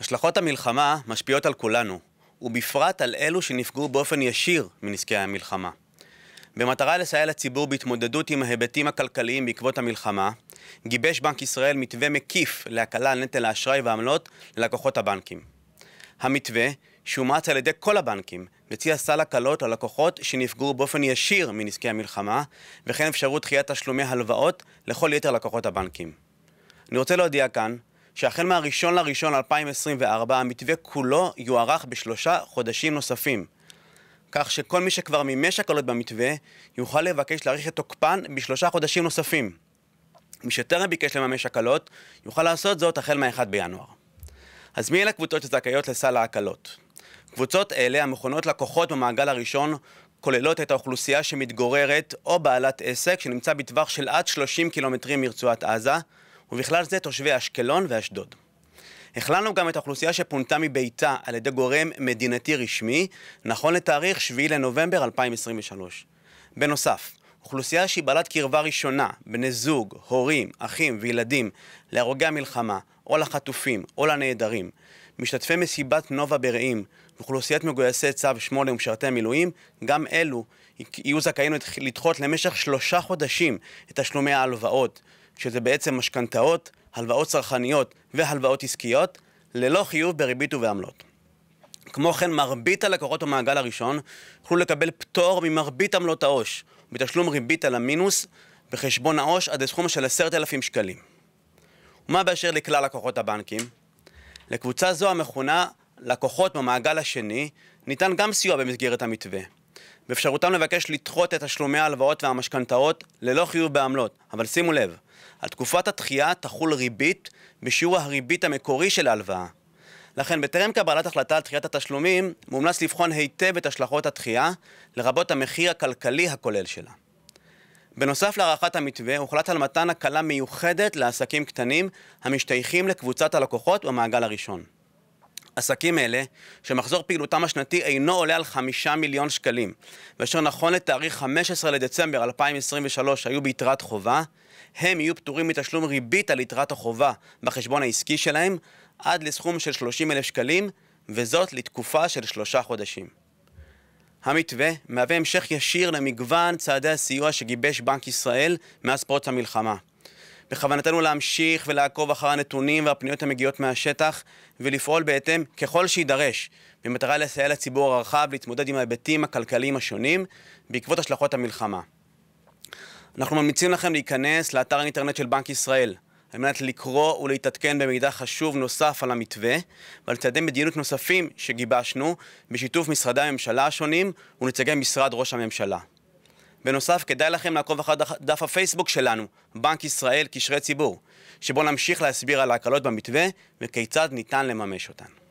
השלכות המלחמה משפיעות על כולנו, ובפרט על אלו שנפגעו באופן ישיר מנזקי המלחמה. במטרה לסייע לציבור בהתמודדות עם ההיבטים הכלכליים בעקבות המלחמה, גיבש בנק ישראל מתווה מקיף להקלה על נטל האשראי והעמלות ללקוחות הבנקים. המתווה, שאומץ על ידי כל הבנקים, מציע סל הקלות ללקוחות שנפגעו באופן ישיר מנזקי המלחמה, וכן אפשרות דחיית תשלומי הלוואות לכל יתר לקוחות הבנקים. אני רוצה להודיע כאן שהחל מהראשון לראשון 2024, המתווה כולו יוארך בשלושה חודשים נוספים. כך שכל מי שכבר מימש הקלות במתווה, יוכל לבקש להאריך את תוקפן בשלושה חודשים נוספים. מי שטרם ביקש לממש הקלות, יוכל לעשות זאת החל מ-1 בינואר. אז מי אלה קבוצות שזכאיות לסל ההקלות? קבוצות אלה, המכונות לקוחות במעגל הראשון, כוללות את האוכלוסייה שמתגוררת או בעלת עסק שנמצא בטווח של עד 30 קילומטרים מרצועת עזה, ובכלל זה תושבי אשקלון ואשדוד. הכללנו גם את האוכלוסייה שפונתה מביתה על ידי גורם מדינתי רשמי, נכון לתאריך 7 לנובמבר 2023. בנוסף, אוכלוסייה שהיא בעלת קרבה ראשונה, בני זוג, הורים, אחים וילדים, להרוגי המלחמה, או לחטופים, או לנעדרים, משתתפי מסיבת נובה ברעים, ואוכלוסיית מגויסי צו 8 ומשרתי המילואים, גם אלו יהיו זכאים לדחות למשך שלושה חודשים את תשלומי ההלוואות, שזה בעצם משכנתאות, הלוואות צרכניות והלוואות עסקיות, ללא חיוב בריבית ובעמלות. כמו כן, מרבית הלקוחות במעגל הראשון יוכלו לקבל פטור ממרבית עמלות העו"ש, בתשלום ריבית על המינוס בחשבון העו"ש עד לסכום של עשרת אלפים שקלים. ומה באשר לכלל לקוחות הבנקים? לקבוצה זו המכונה לקוחות במעגל השני, ניתן גם סיוע במסגרת המתווה. באפשרותם לבקש לדחות את תשלומי ההלוואות והמשכנתאות ללא חיוב בעמלות, אבל שימו לב, על תקופת הדחייה תחול ריבית בשיעור הריבית המקורי של ההלוואה. לכן, בטרם קבלת החלטה על דחיית התשלומים, מומלץ לבחון היטב את השלכות הדחייה, לרבות המחיר הכלכלי הכולל שלה. בנוסף להערכת המתווה, הוחלט על מתן הקלה מיוחדת לעסקים קטנים המשתייכים לקבוצת הלקוחות במעגל הראשון. עסקים אלה, שמחזור פעילותם השנתי אינו עולה על חמישה מיליון שקלים, ואשר נכון לתאריך 15 לדצמבר 2023 היו ביתרת חובה, הם יהיו פטורים מתשלום ריבית על יתרת החובה בחשבון העסקי שלהם, עד לסכום של 30 אלף שקלים, וזאת לתקופה של שלושה חודשים. המתווה מהווה המשך ישיר למגוון צעדי הסיוע שגיבש בנק ישראל מאז פרוץ המלחמה. בכוונתנו להמשיך ולעקוב אחר הנתונים והפניות המגיעות מהשטח ולפעול בהתאם ככל שיידרש, במטרה לסייע לציבור הרחב להתמודד עם ההיבטים הכלכליים השונים בעקבות השלכות המלחמה. אנחנו ממליצים לכם להיכנס לאתר האינטרנט של בנק ישראל, על מנת לקרוא ולהתעדכן במידע חשוב נוסף על המתווה ועל צעדי מדיניות נוספים שגיבשנו בשיתוף משרדי הממשלה השונים ונציגי משרד ראש הממשלה. בנוסף, כדאי לכם לעקוב אחר דף הפייסבוק שלנו, בנק ישראל קשרי ציבור, שבו נמשיך להסביר על ההקלות במתווה וכיצד ניתן לממש אותן.